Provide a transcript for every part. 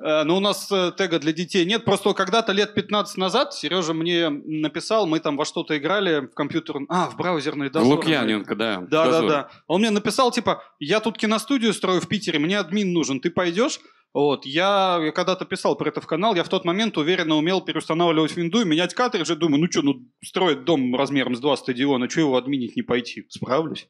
Э, Но ну, у нас э, тега для детей нет. Просто когда-то лет 15 назад Сережа мне написал, мы там во что-то играли в компьютер, а, в браузерный дозор. Лукьяненко, да. Да, да, да. Он мне написал, типа, я тут киностудию строю в Питере, мне админ нужен, ты пойдешь? Вот, я, я когда-то писал про это в канал, я в тот момент уверенно умел переустанавливать винду и менять картриджи, думаю, ну что, ну строит дом размером с два стадиона, что его админить не пойти, справлюсь.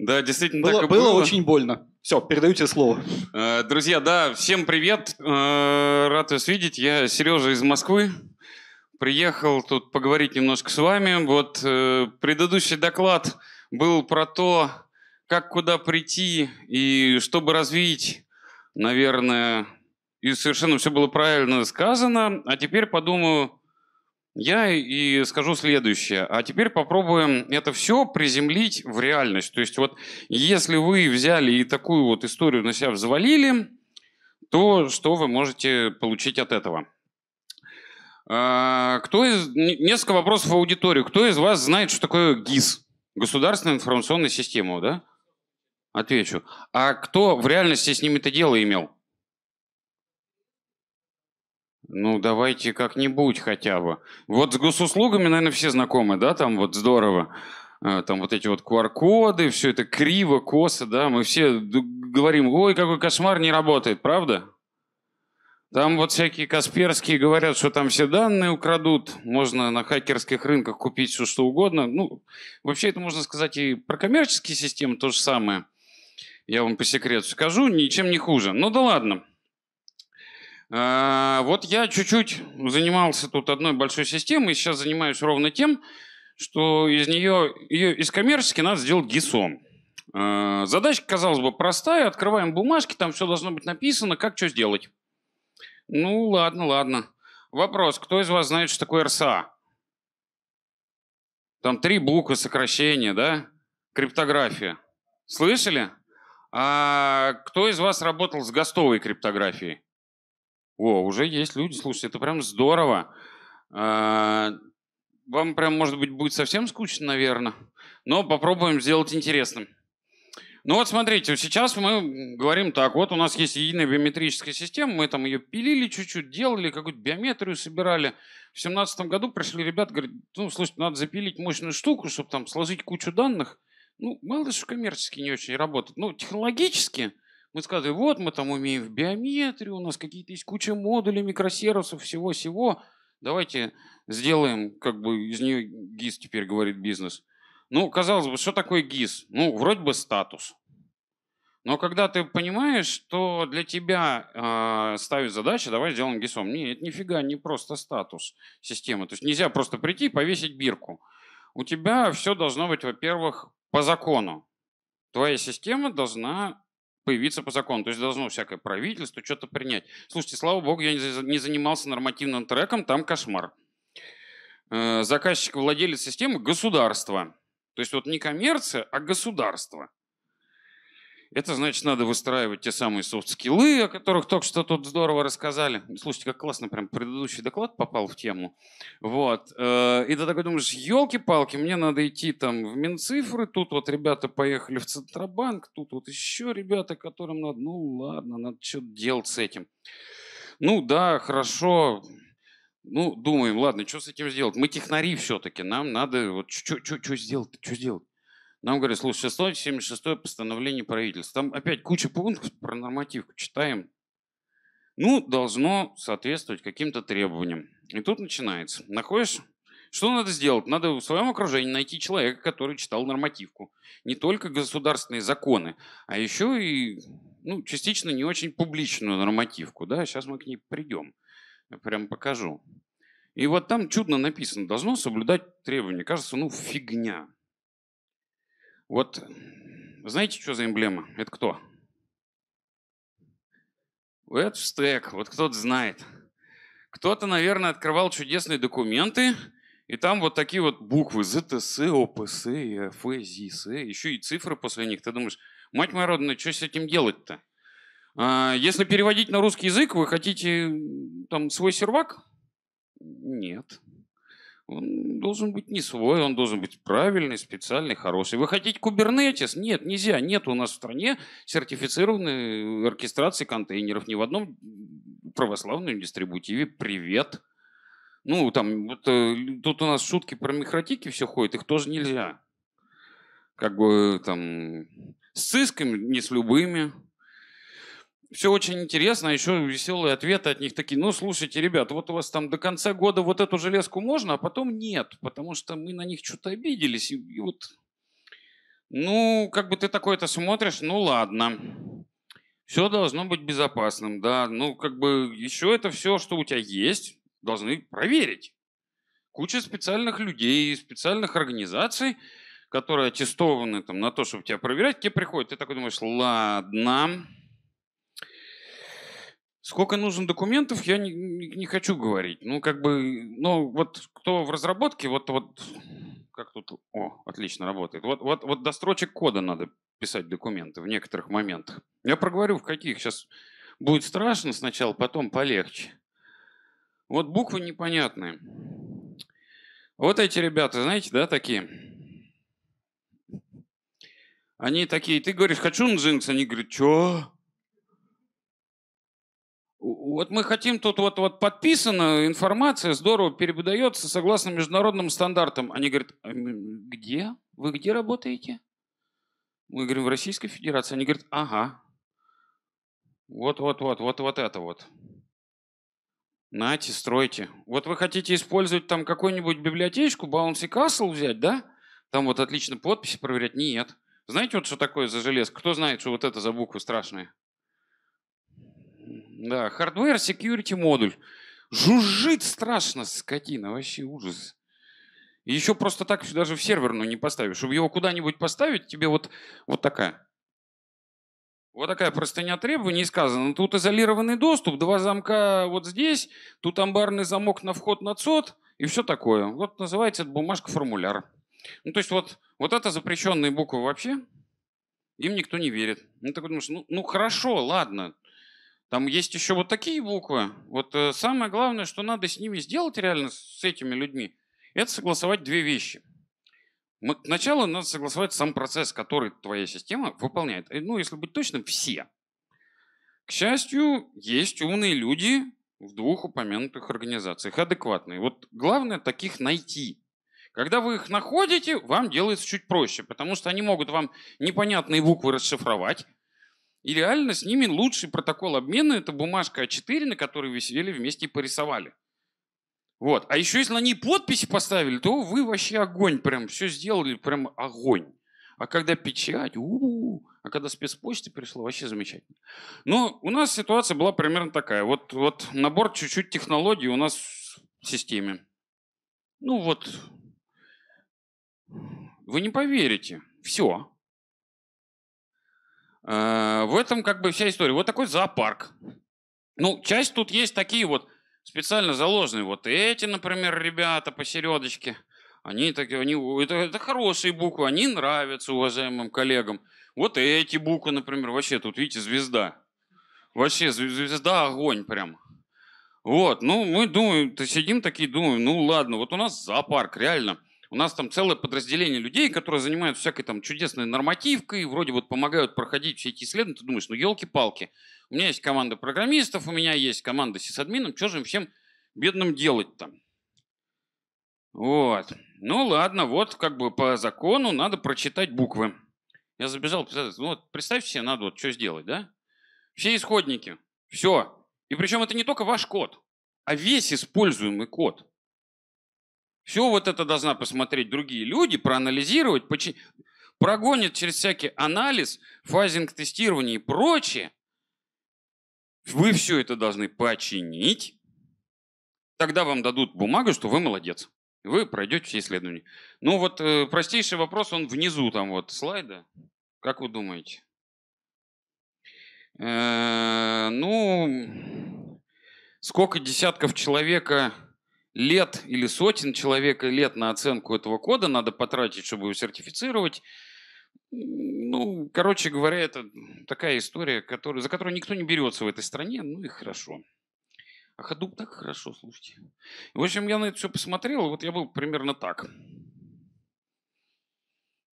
Да, действительно было, так и было. Было очень больно. Все, передаю тебе слово. Э, друзья, да, всем привет. Э, рад вас видеть. Я Сережа из Москвы. Приехал тут поговорить немножко с вами. Вот э, предыдущий доклад был про то, как куда прийти и чтобы развить, наверное, и совершенно все было правильно сказано. А теперь подумаю, я и скажу следующее. А теперь попробуем это все приземлить в реальность. То есть вот если вы взяли и такую вот историю на себя взвалили, то что вы можете получить от этого? А, кто из... Несколько вопросов в аудиторию. Кто из вас знает, что такое ГИС? Государственная информационная система, да? Отвечу. А кто в реальности с ними это дело имел? Ну, давайте как-нибудь хотя бы. Вот с госуслугами, наверное, все знакомы, да, там вот здорово. Э, там вот эти вот QR-коды, все это криво, косо, да. Мы все говорим, ой, какой кошмар, не работает, правда? Там вот всякие Касперские говорят, что там все данные украдут, можно на хакерских рынках купить все что угодно. Ну, вообще это можно сказать и про коммерческие системы то же самое. Я вам по секрету скажу, ничем не хуже. Ну да ладно, а, вот я чуть-чуть занимался тут одной большой системой, сейчас занимаюсь ровно тем, что из нее, ее из коммерчески надо сделать Гисон. А, задачка, казалось бы, простая. Открываем бумажки, там все должно быть написано, как что сделать. Ну, ладно, ладно. Вопрос, кто из вас знает, что такое РСА? Там три буквы сокращения, да? Криптография. Слышали? А кто из вас работал с гостовой криптографией? О, уже есть люди, слушайте, это прям здорово. А, вам прям, может быть, будет совсем скучно, наверное, но попробуем сделать интересным. Ну вот смотрите, сейчас мы говорим так, вот у нас есть единая биометрическая система, мы там ее пилили чуть-чуть, делали, какую-то биометрию собирали. В семнадцатом году пришли ребята, говорят, ну, слушайте, надо запилить мощную штуку, чтобы там сложить кучу данных. Ну, мало ли, что коммерчески не очень работает. Ну, технологически – мы сказали, вот мы там умеем в биометрии, у нас какие-то есть куча модулей, микросервисов, всего-всего. Давайте сделаем, как бы из нее ГИС теперь говорит бизнес. Ну, казалось бы, что такое ГИС? Ну, вроде бы статус. Но когда ты понимаешь, что для тебя э, ставит задача, давай сделаем ГИСом. Нет, это нифига не просто статус системы. То есть нельзя просто прийти и повесить бирку. У тебя все должно быть, во-первых, по закону. Твоя система должна появиться по закону. То есть должно всякое правительство что-то принять. Слушайте, слава богу, я не занимался нормативным треком, там кошмар. Э, Заказчик, владелец системы – государство. То есть вот не коммерция, а государство. Это значит, надо выстраивать те самые софт-скиллы, о которых только что тут здорово рассказали. Слушайте, как классно, прям предыдущий доклад попал в тему. Вот. Э, и ты такой думаешь, елки-палки, мне надо идти там в Минцифры, тут вот ребята поехали в Центробанк, тут вот еще ребята, которым надо, ну ладно, надо что-то делать с этим. Ну да, хорошо, ну, думаем, ладно, что с этим сделать? Мы технари все-таки, нам надо, вот, что сделать, что сделать? Нам говорят, слушай, 676 постановление правительства. Там опять куча пунктов про нормативку читаем. Ну, должно соответствовать каким-то требованиям. И тут начинается. Находишь что надо сделать? Надо в своем окружении найти человека, который читал нормативку. Не только государственные законы, а еще и ну, частично не очень публичную нормативку. Да? Сейчас мы к ней придем. Я прям покажу. И вот там чудно написано, должно соблюдать требования. Кажется, ну фигня. Вот знаете, что за эмблема? Это кто? Это стек, вот кто-то знает. Кто-то, наверное, открывал чудесные документы, и там вот такие вот буквы ЗТС, ОПС, ФЗИС, еще и цифры после них. Ты думаешь, мать моя родная, что с этим делать-то? А если переводить на русский язык, вы хотите там свой сервак? Нет. Он должен быть не свой, он должен быть правильный, специальный, хороший. Вы хотите кубернетис? Нет, нельзя. Нет у нас в стране сертифицированной э, оркестрации контейнеров. Ни в одном православном дистрибутиве. Привет. Ну, там, вот, э, тут у нас шутки про микротики все ходят, их тоже нельзя. Как бы там с цисками, не с любыми все очень интересно, а еще веселые ответы от них такие, ну, слушайте, ребят, вот у вас там до конца года вот эту железку можно, а потом нет, потому что мы на них что-то обиделись, и, и вот, ну, как бы ты такое-то смотришь, ну, ладно, все должно быть безопасным, да, ну, как бы еще это все, что у тебя есть, должны проверить. Куча специальных людей, специальных организаций, которые аттестованы там на то, чтобы тебя проверять, тебе приходят, ты такой думаешь, ладно, Сколько нужно документов, я не, не хочу говорить. Ну, как бы, ну, вот кто в разработке, вот, вот, как тут, о, отлично работает. Вот, вот, вот до строчек кода надо писать документы в некоторых моментах. Я проговорю, в каких. Сейчас будет страшно сначала, потом полегче. Вот буквы непонятные. Вот эти ребята, знаете, да, такие? Они такие, ты говоришь, хочу на джинс, они говорят, чё? Вот мы хотим тут вот, вот подписана информация, здорово переподается согласно международным стандартам. Они говорят, а где? Вы где работаете? Мы говорим, в Российской Федерации. Они говорят, ага. Вот-вот-вот, вот-вот это вот. Нате, стройте. Вот вы хотите использовать там какую-нибудь библиотечку, Bouncy Castle взять, да? Там вот отлично подписи проверять? Нет. Знаете, вот что такое за железка? Кто знает, что вот это за буквы страшные? Да, hardware security модуль. Жужжит страшно, скотина, вообще ужас. Еще просто так даже в серверную не поставишь. Чтобы его куда-нибудь поставить, тебе вот, вот такая. Вот такая простыня требований сказано. Тут изолированный доступ, два замка вот здесь, тут амбарный замок на вход на ЦОД и все такое. Вот называется бумажка-формуляр. Ну, то есть вот, вот это запрещенные буквы вообще, им никто не верит. Ну, ты думаешь, ну, ну, ну хорошо, ладно, там есть еще вот такие буквы. Вот э, самое главное, что надо с ними сделать реально, с этими людьми, это согласовать две вещи. Мы, сначала надо согласовать сам процесс, который твоя система выполняет. Э, ну, если быть точным, все. К счастью, есть умные люди в двух упомянутых организациях, адекватные. Вот главное таких найти. Когда вы их находите, вам делается чуть проще, потому что они могут вам непонятные буквы расшифровать, и реально с ними лучший протокол обмена – это бумажка А4, на которой вы сидели вместе и порисовали. Вот. А еще если на ней подписи поставили, то вы вообще огонь прям, все сделали прям огонь. А когда печать, у -у -у, а когда спецпочта пришла, вообще замечательно. Но у нас ситуация была примерно такая. Вот, вот набор чуть-чуть технологий у нас в системе. Ну вот, вы не поверите. Все. Э, в этом как бы вся история. Вот такой зоопарк. Ну, часть тут есть такие вот специально заложенные. Вот эти, например, ребята посередочке. Они такие, они, это, это хорошие буквы, они нравятся уважаемым коллегам. Вот эти буквы, например, вообще тут, видите, звезда. Вообще звезда огонь прям. Вот, ну мы думаем, то сидим такие, думаем, ну ладно, вот у нас зоопарк, реально – у нас там целое подразделение людей, которые занимаются всякой там чудесной нормативкой, вроде вот помогают проходить все эти исследования. Ты думаешь, ну елки-палки, у меня есть команда программистов, у меня есть команда сисадминов, что же им всем бедным делать там? Вот. Ну ладно, вот как бы по закону надо прочитать буквы. Я забежал, ну вот представь себе, надо вот что сделать, да? Все исходники, все. И причем это не только ваш код, а весь используемый код. Все вот это должна посмотреть другие люди, проанализировать, почи... прогонят через всякий анализ, фазинг тестирование и прочее. Вы все это должны починить. Тогда вам дадут бумагу, что вы молодец. Вы пройдете все исследования. Ну вот э, простейший вопрос, он внизу там вот слайда. Как вы думаете? Э, ну, сколько десятков человека лет или сотен человек лет на оценку этого кода надо потратить, чтобы его сертифицировать. Ну, короче говоря, это такая история, которая за которую никто не берется в этой стране, ну и хорошо. А ходу так хорошо, слушайте. В общем, я на это все посмотрел, вот я был примерно так.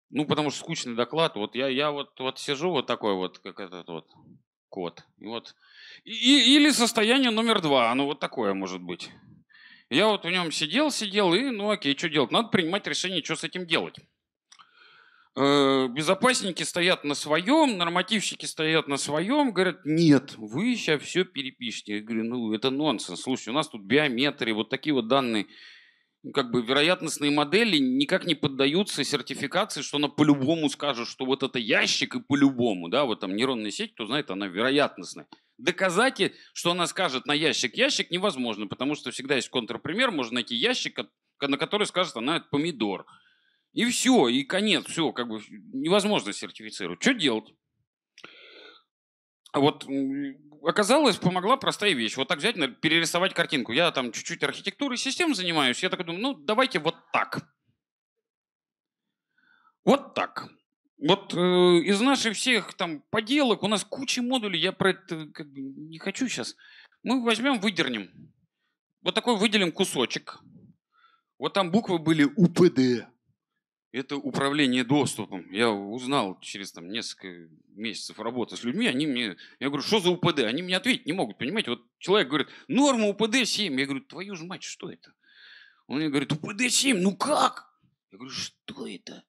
Ну, потому что скучный доклад. Вот я, я вот, вот сижу вот такой вот, как этот вот кот. И вот. И, или состояние номер два, оно вот такое может быть. Я вот в нем сидел, сидел, и ну окей, что делать? Надо принимать решение, что с этим делать. Э, безопасники стоят на своем, нормативщики стоят на своем, говорят, нет, вы сейчас все перепишите. Я говорю, ну это нонсенс. Слушай, у нас тут биометрии, вот такие вот данные как бы вероятностные модели никак не поддаются сертификации, что она по-любому скажет, что вот это ящик и по-любому, да, вот там нейронная сеть, кто знает, она вероятностная доказать, что она скажет на ящик ящик, невозможно, потому что всегда есть контрпример, можно найти ящик, на который скажет она это помидор. И все, и конец, все, как бы невозможно сертифицировать. Что делать? А вот оказалось, помогла простая вещь. Вот так взять, перерисовать картинку. Я там чуть-чуть архитектурой систем занимаюсь. Я такой думаю, ну давайте вот так. Вот так. Вот э, из наших всех там поделок у нас куча модулей, я про это э, как бы не хочу сейчас. Мы возьмем, выдернем. Вот такой выделим кусочек. Вот там буквы были УПД. Это управление доступом. Я узнал через там, несколько месяцев работы с людьми, они мне... Я говорю, что за УПД? Они мне ответить не могут, понимаете? Вот человек говорит, норма УПД 7. Я говорю, твою же мать, что это? Он мне говорит, УПД 7, ну как? Я говорю, что это?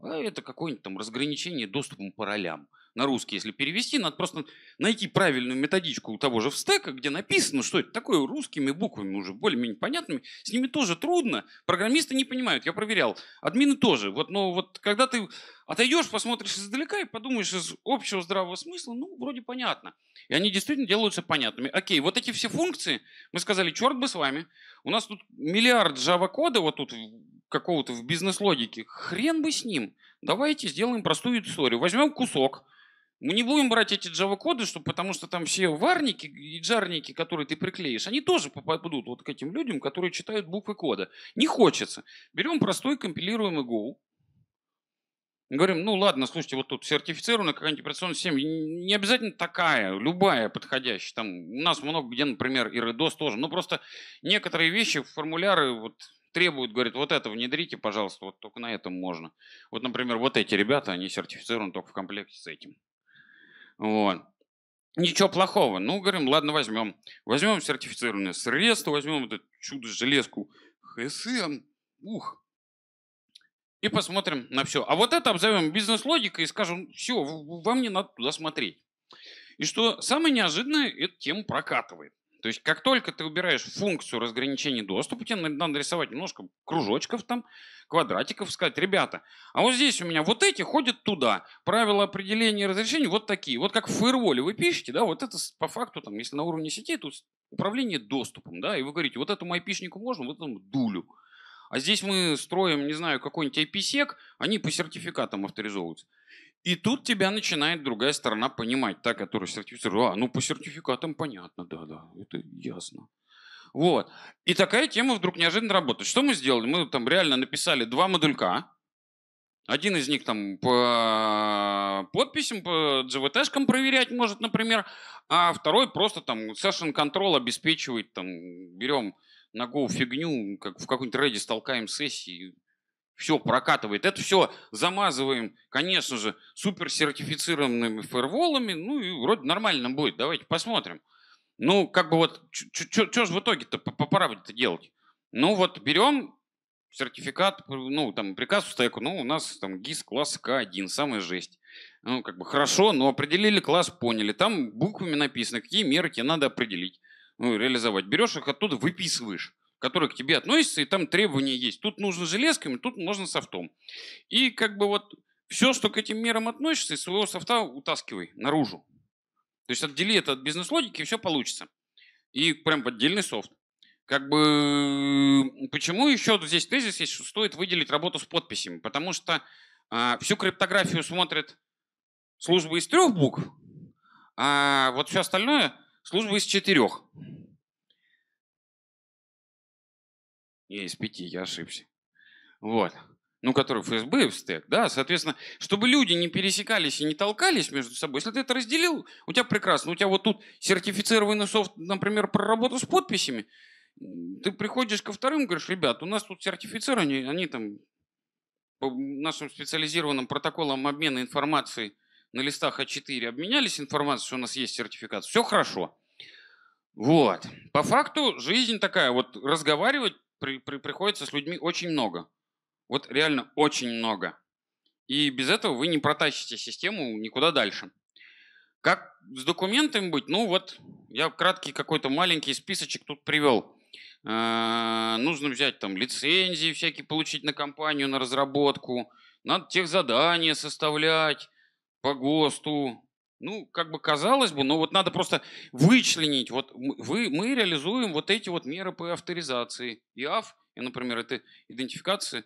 А это какое-нибудь там разграничение доступом по ролям. На русский, если перевести, надо просто найти правильную методичку у того же встека, где написано, что это такое русскими буквами уже более-менее понятными. С ними тоже трудно. Программисты не понимают. Я проверял. Админы тоже. Вот, но вот когда ты отойдешь, посмотришь издалека и подумаешь из общего здравого смысла, ну, вроде понятно. И они действительно делаются понятными. Окей, вот эти все функции, мы сказали, черт бы с вами. У нас тут миллиард Java-кода вот тут какого-то в бизнес-логике. Хрен бы с ним. Давайте сделаем простую историю. Возьмем кусок, мы не будем брать эти джава-коды, что, потому что там все варники и джарники, которые ты приклеишь, они тоже попадут вот к этим людям, которые читают буквы кода. Не хочется. Берем простой компилируемый Go. Говорим, ну ладно, слушайте, вот тут сертифицированная какая-нибудь операционная система, не обязательно такая, любая подходящая. Там у нас много где, например, и redos тоже. Но ну, просто некоторые вещи, формуляры, вот требуют, говорят, вот это внедрите, пожалуйста, вот только на этом можно. Вот, например, вот эти ребята, они сертифицированы только в комплекте с этим. Вот. Ничего плохого. Ну, говорим, ладно, возьмем. Возьмем сертифицированное средство, возьмем вот эту чудо-железку ХСМ. Ух. И посмотрим на все. А вот это обзовем бизнес-логикой и скажем, все, вам не надо туда смотреть. И что самое неожиданное, эту тему прокатывает. То есть как только ты убираешь функцию разграничения доступа, тебе надо нарисовать немножко кружочков там, квадратиков, сказать, ребята, а вот здесь у меня вот эти ходят туда, правила определения и разрешения вот такие. Вот как в фаерволе вы пишете, да, вот это по факту, там, если на уровне сети, тут управление доступом, да, и вы говорите, вот этому айпишнику можно, вот этому дулю. А здесь мы строим, не знаю, какой-нибудь IP-сек, они по сертификатам авторизовываются. И тут тебя начинает другая сторона понимать, та, которая сертифицирует. А, ну по сертификатам понятно, да-да, это ясно. Вот. И такая тема вдруг неожиданно работает. Что мы сделали? Мы там реально написали два модулька. Один из них там по подписям, по GVT-шкам проверять может, например, а второй просто там session control обеспечивает, там, берем на Go фигню, как в какой-нибудь Redis толкаем сессии, все прокатывает. Это все замазываем, конечно же, суперсертифицированными фаерволами, ну и вроде нормально будет, давайте посмотрим. Ну, как бы вот, что же в итоге-то по правде-то делать? Ну вот берем сертификат, ну там приказ в стеку, ну у нас там ГИС класс К1, самая жесть. Ну как бы хорошо, но определили класс, поняли, там буквами написано, какие меры тебе надо определить, ну реализовать. Берешь их оттуда, выписываешь которые к тебе относятся, и там требования есть. Тут нужно железками, тут нужно софтом. И как бы вот все, что к этим мерам относится, из своего софта утаскивай наружу. То есть отдели это от бизнес-логики, и все получится. И прям отдельный софт. Как бы почему еще здесь тезис есть, что стоит выделить работу с подписями? Потому что а, всю криптографию смотрят службы из трех букв, а вот все остальное службы из четырех. Не, из пяти, я ошибся. Вот. Ну, который ФСБ в стек, да, соответственно, чтобы люди не пересекались и не толкались между собой. Если ты это разделил, у тебя прекрасно. У тебя вот тут сертифицированный софт, например, про работу с подписями. Ты приходишь ко вторым, говоришь, ребят, у нас тут сертифицирование, они там по нашим специализированным протоколам обмена информацией на листах А4 обменялись информацией, что у нас есть сертификат. Все хорошо. Вот. По факту жизнь такая, вот разговаривать при, при, приходится с людьми очень много. Вот реально очень много. И без этого вы не протащите систему никуда дальше. Как с документами быть? Ну вот, я краткий какой-то маленький списочек тут привел. Э-э- нужно взять там лицензии всякие получить на компанию, на разработку. Надо тех задания составлять по ГОСТу, ну, как бы казалось бы, но вот надо просто вычленить. Вот вы, мы реализуем вот эти вот меры по авторизации. ИАФ, и, например, это идентификация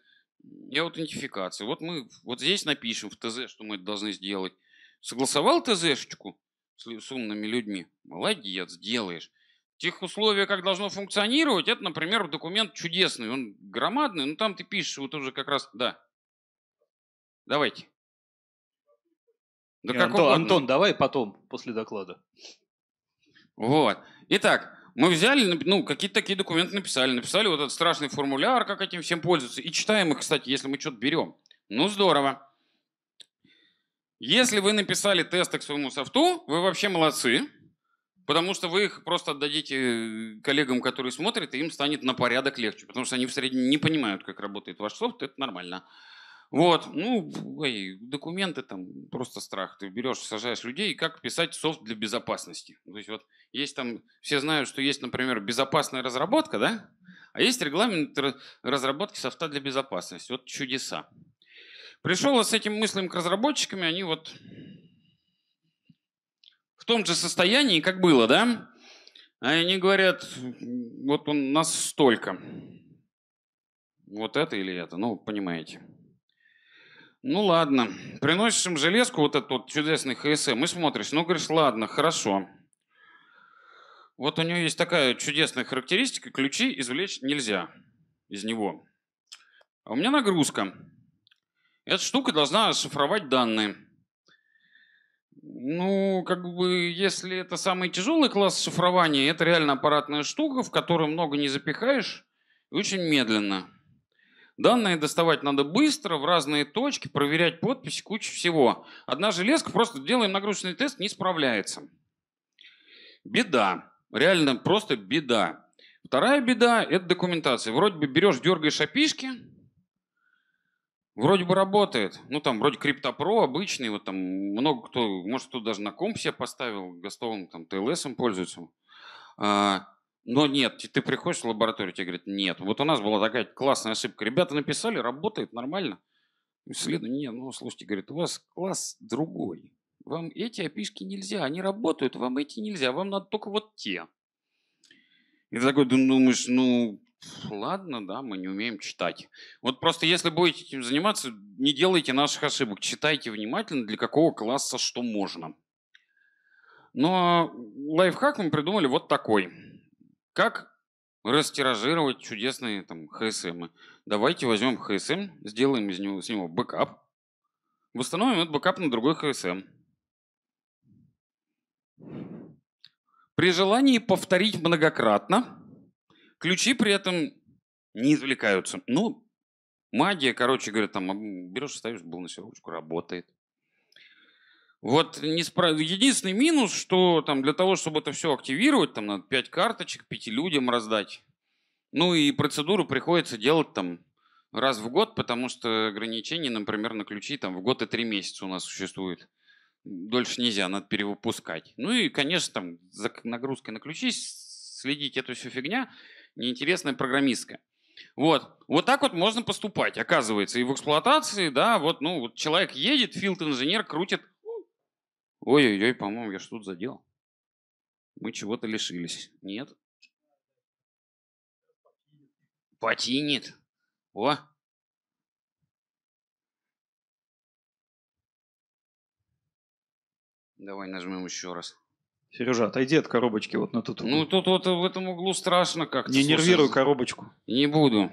и аутентификация. Вот мы вот здесь напишем в ТЗ, что мы должны сделать. Согласовал ТЗшечку с умными людьми? Молодец, делаешь. Тех условия, как должно функционировать, это, например, документ чудесный, он громадный, но там ты пишешь вот уже как раз, да. Давайте. Да э, как Антон, Антон, давай потом, после доклада. Вот. Итак, мы взяли, ну, какие-то такие документы написали. Написали вот этот страшный формуляр, как этим всем пользоваться. И читаем их, кстати, если мы что-то берем. Ну, здорово. Если вы написали тесты к своему софту, вы вообще молодцы. Потому что вы их просто отдадите э, коллегам, которые смотрят, и им станет на порядок легче. Потому что они в среднем не понимают, как работает ваш софт. Это нормально. Вот, ну, ой, документы там, просто страх. Ты берешь, сажаешь людей, и как писать софт для безопасности. То есть вот есть там, все знают, что есть, например, безопасная разработка, да? А есть регламент разработки софта для безопасности. Вот чудеса. Пришел я с этим мыслям к разработчикам, и они вот в том же состоянии, как было, да? А они говорят, вот у нас столько. Вот это или это, ну, понимаете. Ну ладно. Приносишь им железку, вот этот вот чудесный ХСМ, и смотришь. Ну, говоришь, ладно, хорошо. Вот у него есть такая чудесная характеристика, ключи извлечь нельзя из него. А у меня нагрузка. Эта штука должна шифровать данные. Ну, как бы, если это самый тяжелый класс шифрования, это реально аппаратная штука, в которую много не запихаешь и очень медленно. Данные доставать надо быстро, в разные точки, проверять подписи, кучу всего. Одна железка, просто делаем нагрузочный тест, не справляется. Беда. Реально просто беда. Вторая беда – это документация. Вроде бы берешь, дергаешь опишки, вроде бы работает. Ну, там, вроде криптопро обычный, вот там много кто, может, кто даже на комп себе поставил, Гастон там ТЛСом пользуется. А, но нет, ты приходишь в лабораторию, тебе говорят, нет. Вот у нас была такая классная ошибка. Ребята написали, работает нормально. Исследование, нет, ну слушайте, говорит, у вас класс другой. Вам эти опишки нельзя, они работают, вам эти нельзя, вам надо только вот те. И ты такой думаешь, ну, ладно, да, мы не умеем читать. Вот просто если будете этим заниматься, не делайте наших ошибок. Читайте внимательно, для какого класса что можно. Но ну, а лайфхак мы придумали вот такой – как растиражировать чудесные там ХСМ? Давайте возьмем ХСМ, сделаем из него, с него бэкап, восстановим этот бэкап на другой ХСМ. При желании повторить многократно, ключи при этом не извлекаются. Ну, магия, короче говоря, там берешь, ставишь балансировочку, работает. Вот не справ... единственный минус, что там для того, чтобы это все активировать, там надо пять карточек, 5 людям раздать. Ну и процедуру приходится делать там раз в год, потому что ограничение, например, на ключи там в год и три месяца у нас существует. Дольше нельзя, надо перевыпускать. Ну и, конечно, там за нагрузкой на ключи следить эту всю фигня неинтересная программистская. Вот. Вот так вот можно поступать, оказывается, и в эксплуатации, да, вот, ну, вот человек едет, филд-инженер крутит Ой-ой-ой, по-моему, я что-то задел. Мы чего-то лишились. Нет? Потинет. О! Давай нажмем еще раз. Сережа, отойди от коробочки вот на ту. Ну, тут вот в этом углу страшно как-то. Не слушай. нервируй коробочку. Не буду.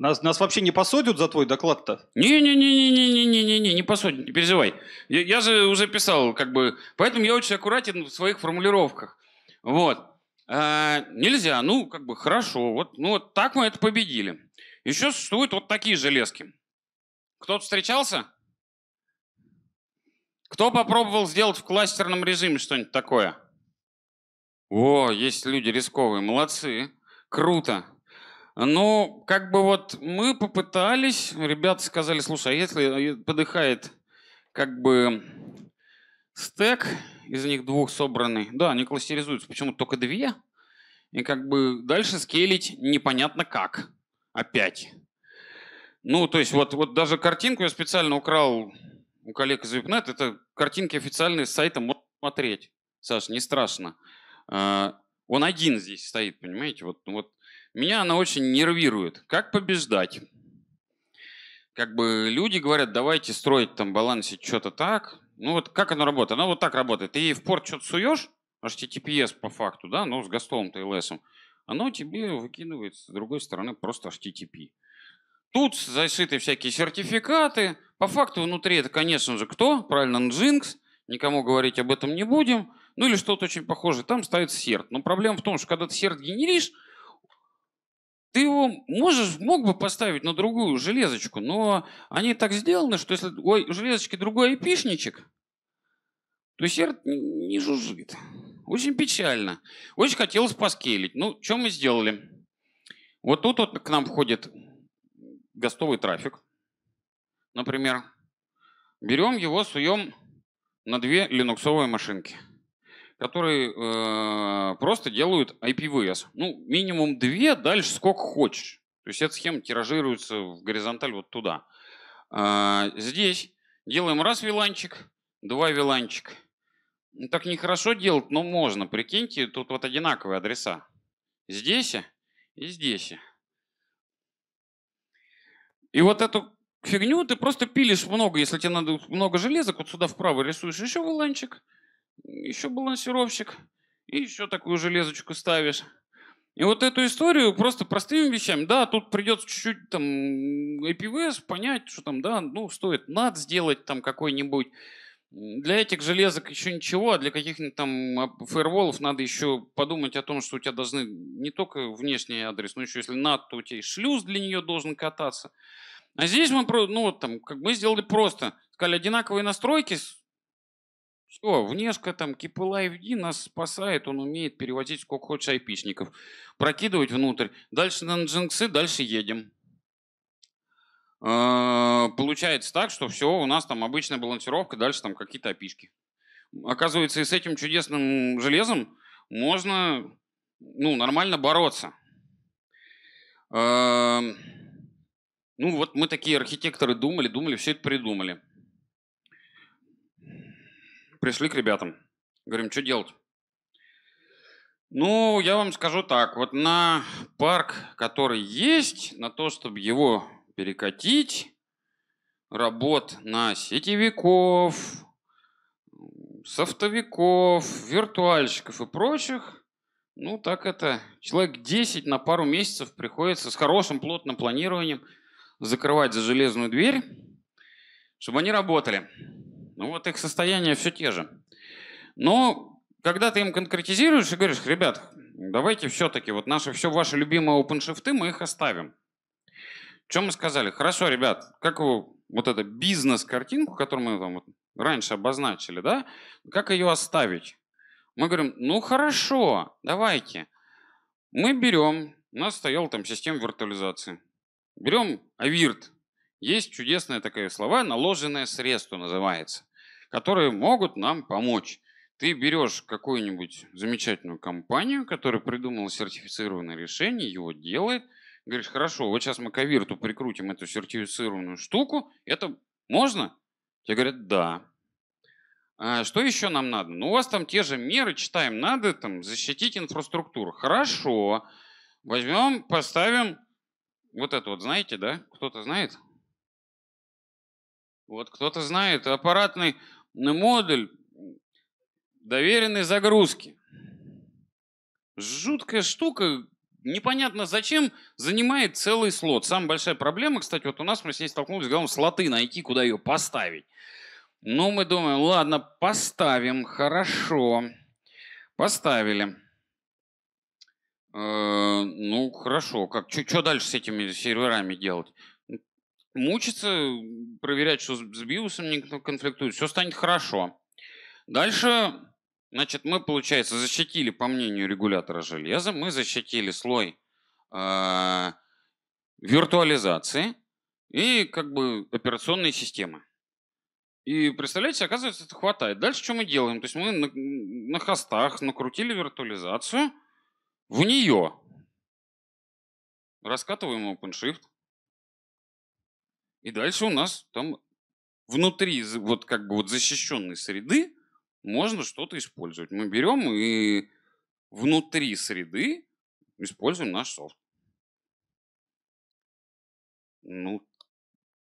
Нас, нас вообще не посудят за твой доклад-то? Не-не-не-не-не-не-не-не, не посудят, не переживай. Я, я же уже писал, как бы, поэтому я очень аккуратен в своих формулировках. Вот. А, нельзя, ну, как бы, хорошо, вот, ну, вот так мы это победили. Еще существуют вот такие железки. Кто-то встречался? Кто попробовал сделать в кластерном режиме что-нибудь такое? О, есть люди рисковые, молодцы, круто. Но ну, как бы вот мы попытались, ребята сказали, слушай, а если а, подыхает как бы стек, из них двух собранный, да, они кластеризуются, почему только две, и как бы дальше скелить непонятно как, опять. Ну, то есть вот, вот даже картинку я специально украл у коллег из Випнет, это картинки официальные с сайта можно смотреть. Саша, не страшно. А, он один здесь стоит, понимаете? Вот, ну вот меня она очень нервирует. Как побеждать? Как бы люди говорят, давайте строить там балансить что-то так. Ну вот как оно работает? Оно вот так работает. Ты ей в порт что-то суешь, HTTPS по факту, да, но ну, с гастовым TLS, оно тебе выкидывает с другой стороны просто HTTP. Тут зашиты всякие сертификаты. По факту внутри это, конечно же, кто? Правильно, Nginx. Никому говорить об этом не будем. Ну или что-то очень похожее. Там ставится серт. Но проблема в том, что когда ты серт генеришь, ты его можешь, мог бы поставить на другую железочку, но они так сделаны, что если у железочки другой айпишничек, то сердце не жужжит. Очень печально. Очень хотелось поскейлить. Ну, что мы сделали? Вот тут вот к нам входит гостовый трафик, например. Берем его, суем на две линуксовые машинки – которые э, просто делают IPVS. Ну, минимум две, дальше сколько хочешь. То есть эта схема тиражируется в горизонталь вот туда. Э, здесь делаем раз виланчик, два виланчик. Ну, так нехорошо делать, но можно. Прикиньте, тут вот одинаковые адреса. Здесь и здесь. И вот эту фигню ты просто пилишь много, если тебе надо много железок, вот сюда вправо рисуешь еще виланчик, еще балансировщик, и еще такую железочку ставишь. И вот эту историю просто простыми вещами, да, тут придется чуть-чуть там IPVS понять, что там, да, ну, стоит над сделать там какой-нибудь. Для этих железок еще ничего, а для каких-нибудь там фаерволов надо еще подумать о том, что у тебя должны не только внешний адрес, но еще если над, то у тебя и шлюз для нее должен кататься. А здесь мы, ну, вот там, как мы сделали просто. Сказали, одинаковые настройки, все, внешка там, Кипылаев-Ди нас спасает, он умеет переводить сколько хочешь айпишников. Прокидывать внутрь. Дальше на джинксы, дальше едем. А, получается так, что все, у нас там обычная балансировка, дальше там какие-то опишки. Оказывается, и с этим чудесным железом можно ну, нормально бороться. А, ну, вот мы такие архитекторы думали, думали, все это придумали пришли к ребятам. Говорим, что делать? Ну, я вам скажу так. Вот на парк, который есть, на то, чтобы его перекатить, работ на сетевиков, софтовиков, виртуальщиков и прочих, ну, так это, человек 10 на пару месяцев приходится с хорошим плотным планированием закрывать за железную дверь, чтобы они работали. Ну вот их состояние все те же. Но когда ты им конкретизируешь и говоришь, ребят, давайте все-таки вот наши все ваши любимые OpenShift, мы их оставим. Чем мы сказали? Хорошо, ребят, как вы вот эту бизнес-картинку, которую мы там вот раньше обозначили, да, как ее оставить? Мы говорим, ну хорошо, давайте. Мы берем, у нас стояла там система виртуализации. Берем авирт. Есть чудесные такие слова, наложенное средство называется которые могут нам помочь. Ты берешь какую-нибудь замечательную компанию, которая придумала сертифицированное решение, его делает, говоришь, хорошо, вот сейчас мы к прикрутим эту сертифицированную штуку, это можно? Тебе говорят, да. А что еще нам надо? Ну, у вас там те же меры, читаем, надо там защитить инфраструктуру. Хорошо. Возьмем, поставим вот это вот, знаете, да? Кто-то знает? Вот кто-то знает, аппаратный модуль доверенной загрузки. Жуткая штука, непонятно зачем, занимает целый слот. Самая большая проблема, кстати, вот у нас мы с ней столкнулись, главное, слоты найти, куда ее поставить. Ну, мы думаем, ладно, поставим, хорошо. Поставили. Э, ну, хорошо, как, что дальше с этими серверами делать? мучиться, проверять, что с биосом не конфликтует, все станет хорошо. Дальше, значит, мы, получается, защитили, по мнению регулятора железа, мы защитили слой э, виртуализации и как бы операционной системы. И представляете, оказывается, это хватает. Дальше что мы делаем? То есть мы на, на хостах накрутили виртуализацию в нее. Раскатываем OpenShift. И дальше у нас там внутри вот как бы вот защищенной среды можно что-то использовать. Мы берем и внутри среды используем наш софт. Ну,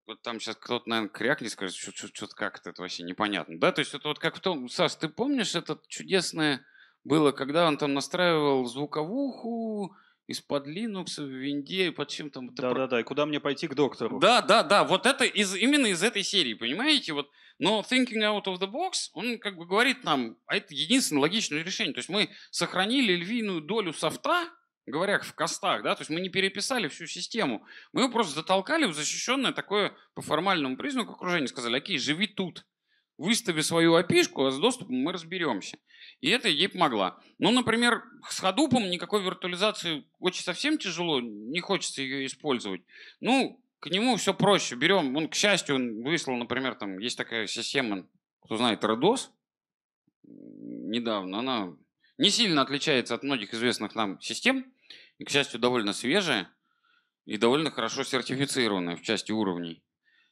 вот там сейчас кто-то, наверное, крякнет и скажет, что-то как-то это вообще непонятно. Да, то есть это вот как в том... Сас, ты помнишь это чудесное было, когда он там настраивал звуковуху, из-под Linux в винде под чем там. Да, да, да. И куда мне пойти к доктору? Да, да, да. Вот это из, именно из этой серии, понимаете? Вот, но thinking out of the box, он как бы говорит нам, а это единственное логичное решение. То есть мы сохранили львиную долю софта, говоря в костах, да, то есть мы не переписали всю систему, мы его просто затолкали в защищенное такое по формальному признаку окружение, сказали, окей, живи тут, Выстави свою опишку, а с доступом мы разберемся. И это ей помогла. Ну, например, с ходупом никакой виртуализации очень совсем тяжело, не хочется ее использовать. Ну, к нему все проще. Берем, он, к счастью, он выслал, например, там есть такая система, кто знает, Redos, недавно, она не сильно отличается от многих известных нам систем, и, к счастью, довольно свежая и довольно хорошо сертифицированная в части уровней.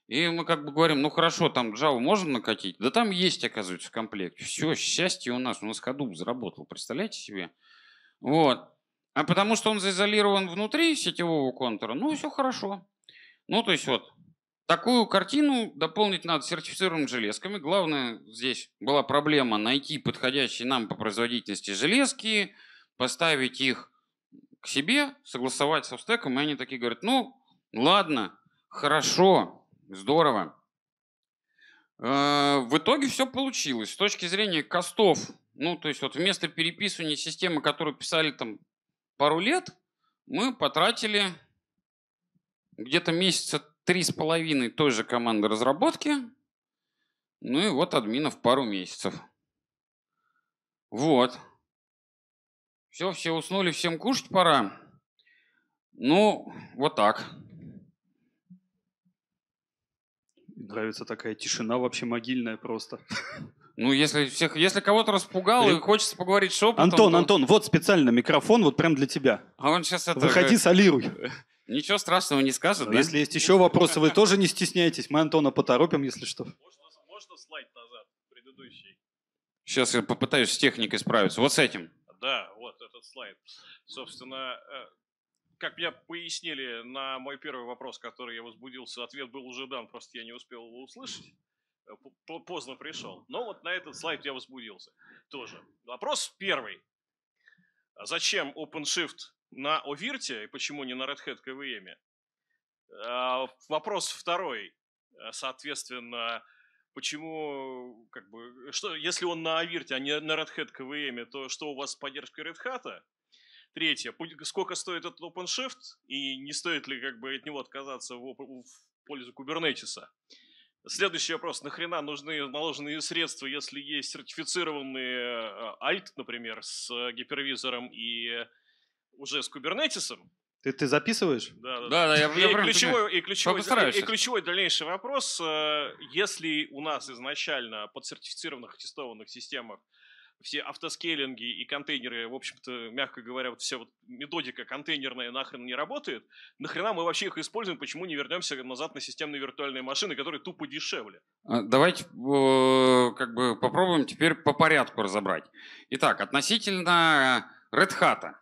И мы как бы говорим, ну хорошо, там Java можно накатить? Да там есть, оказывается, в комплекте. Все, счастье у нас, у нас Hadoop заработал, представляете себе? Вот. А потому что он заизолирован внутри сетевого контура, ну все хорошо. Ну то есть вот, такую картину дополнить надо сертифицированными железками. Главное здесь была проблема найти подходящие нам по производительности железки, поставить их к себе, согласовать со стеком, и они такие говорят, ну ладно, хорошо, Здорово. Э, в итоге все получилось. С точки зрения костов, ну, то есть вот вместо переписывания системы, которую писали там пару лет, мы потратили где-то месяца три с половиной той же команды разработки, ну и вот админов пару месяцев. Вот. Все, все уснули, всем кушать пора. Ну, вот так. Нравится такая тишина вообще могильная просто. Ну, если всех, если кого-то распугал и хочется поговорить шепотом... Антон, то... Антон, вот специально микрофон, вот прям для тебя. А он сейчас это... Выходи, солируй. Ничего страшного не скажет, да? Если есть еще вопросы, вы тоже не стесняйтесь. Мы Антона поторопим, если что. Можно слайд назад, предыдущий? Сейчас я попытаюсь с техникой справиться. Вот с этим. Да, вот этот слайд. Собственно, э, как меня пояснили на мой первый вопрос, который я возбудился, ответ был уже дан, просто я не успел его услышать. Э, поздно пришел. Но вот на этот слайд я возбудился тоже. Вопрос первый. А зачем OpenShift на Overt и почему не на Red Hat KVM? Э, вопрос второй. Э, соответственно, почему, как бы, что, если он на Авирте, а не на Red Hat KVM, то что у вас с поддержкой Red Hat? Третье, сколько стоит этот OpenShift и не стоит ли как бы от него отказаться в, в пользу Кубернетиса? Следующий вопрос. Нахрена нужны наложенные средства, если есть сертифицированные э, Alt, например, с гипервизором и уже с кубернетисом? Ты, ты записываешь? Да, да, да. да я, и, я ключевой, и, ключевой, и, и ключевой дальнейший вопрос. Э, если у нас изначально под сертифицированных тестованных системах все автоскейлинги и контейнеры, в общем-то, мягко говоря, вот вся вот методика контейнерная нахрен не работает, нахрена мы вообще их используем, почему не вернемся назад на системные виртуальные машины, которые тупо дешевле? А, давайте э, как бы попробуем теперь по порядку разобрать. Итак, относительно Red Hat.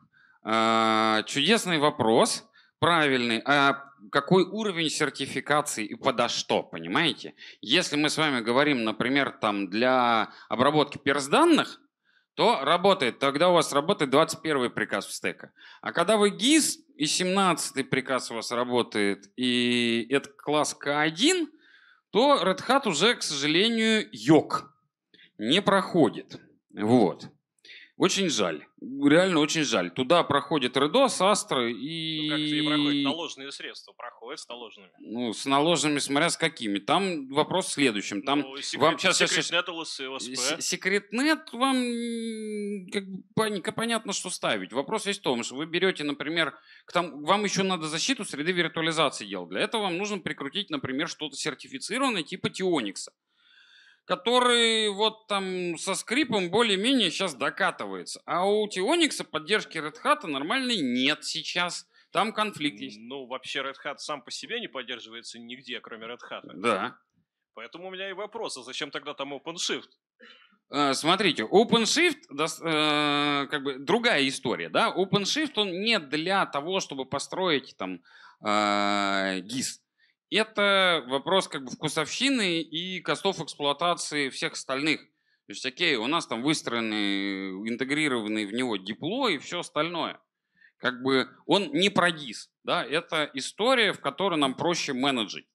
Э, чудесный вопрос, правильный. А какой уровень сертификации и подо что, понимаете? Если мы с вами говорим, например, там для обработки перс данных, то работает. Тогда у вас работает 21 приказ в стека. А когда вы GIS, и 17 приказ у вас работает, и это класс К1, то Red Hat уже, к сожалению, йог не проходит. Вот. Очень жаль. Реально очень жаль. Туда проходит Редос, Астры и... Ну, как же и проходит? Наложенные средства проходят с наложными. Ну, с наложными, смотря с какими. Там вопрос в следующем. Там ну, секрет, вам сейчас... Секретнет, ЛС, ЛСП. Секретнет вам как бы понятно, что ставить. Вопрос есть в том, что вы берете, например, к там, вам еще надо защиту среды виртуализации делать. Для этого вам нужно прикрутить, например, что-то сертифицированное типа Тионикса который вот там со скрипом более-менее сейчас докатывается. А у Тионикса поддержки Red Hat а нормальной нет сейчас. Там конфликт есть. Ну, вообще Red Hat сам по себе не поддерживается нигде, кроме Red Hat. Да. Поэтому у меня и вопрос, а зачем тогда там OpenShift? Э, смотрите, OpenShift э, как бы другая история, да? OpenShift он не для того, чтобы построить там э, GIS это вопрос как бы вкусовщины и костов эксплуатации всех остальных. То есть, окей, у нас там выстроены, интегрированы в него дипло и все остальное. Как бы он не продис, да, это история, в которой нам проще менеджить.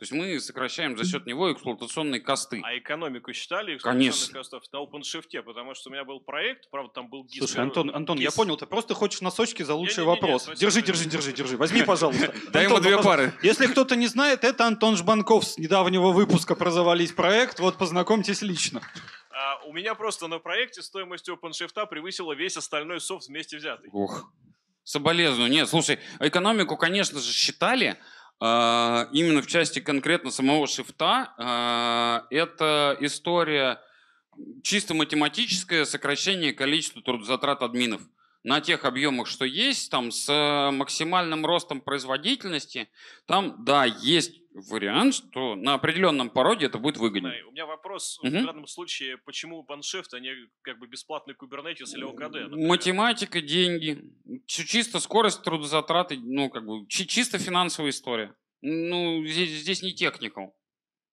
То есть мы сокращаем за счет него эксплуатационные косты. А экономику считали эксплуатационных Конечно. костов на OpenShift, потому что у меня был проект, правда, там был гис. Слушай, Антон, Антон, гис. я понял, ты просто хочешь носочки за лучший не, не, не, вопрос. Не, держи, держи, держи, держи. Возьми, пожалуйста. Дай ему две пары. Если кто-то не знает, это Антон Жбанков с недавнего выпуска «Прозавались проект». Вот познакомьтесь лично. А, у меня просто на проекте стоимость OpenShift превысила весь остальной софт вместе взятый. Ух. Соболезную. Нет, слушай, экономику, конечно же, считали, а, именно в части конкретно самого шифта а, это история чисто математическое сокращение количества трудозатрат админов на тех объемах, что есть, там с максимальным ростом производительности, там, да, есть вариант, что на определенном породе это будет выгоднее. Да, у меня вопрос угу. в данном случае, почему OpenShift, а не как бы бесплатный Kubernetes или OKD? Например? Математика, деньги, чисто скорость трудозатраты, ну как бы чисто финансовая история. Ну здесь, здесь не техникал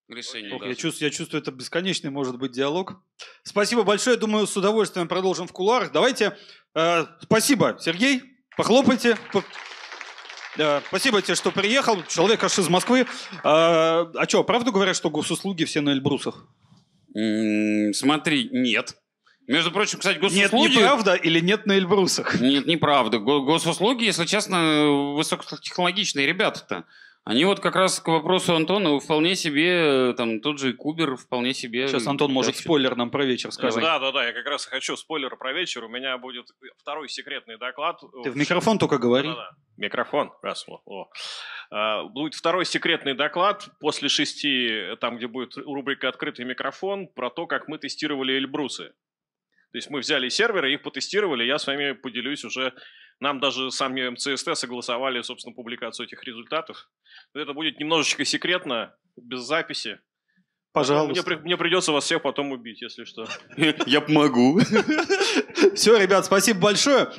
решение. Ох, я, чувствую, я чувствую, это бесконечный может быть диалог. Спасибо большое. Думаю, с удовольствием продолжим в кулуарах. Давайте. Э, спасибо, Сергей. Похлопайте. Э, спасибо тебе, что приехал. Человек аж из Москвы. Э, а, а что, правду говорят, что госуслуги все на Эльбрусах? М -м, смотри, нет. Между прочим, кстати, госуслуги... Нет, неправда или нет на Эльбрусах? Нет, неправда. Госуслуги, если честно, высокотехнологичные ребята-то. Они вот как раз к вопросу Антона вполне себе, э, там тот же Кубер вполне себе... Сейчас Антон может дальше. спойлер нам про вечер ну сказать. Да, да, да, я как раз хочу спойлер про вечер. У меня будет второй секретный доклад. Ты в микрофон только говори. Да, да. Микрофон, раз, о. А, будет второй секретный доклад после шести, там где будет рубрика «Открытый микрофон», про то, как мы тестировали Эльбрусы. То есть мы взяли серверы, их потестировали, я с вами поделюсь уже нам даже сами МЦСТ согласовали, собственно, публикацию этих результатов. Но это будет немножечко секретно, без записи. Пожалуйста. Мне, мне придется вас всех потом убить, если что. Я помогу. Все, ребят, спасибо большое.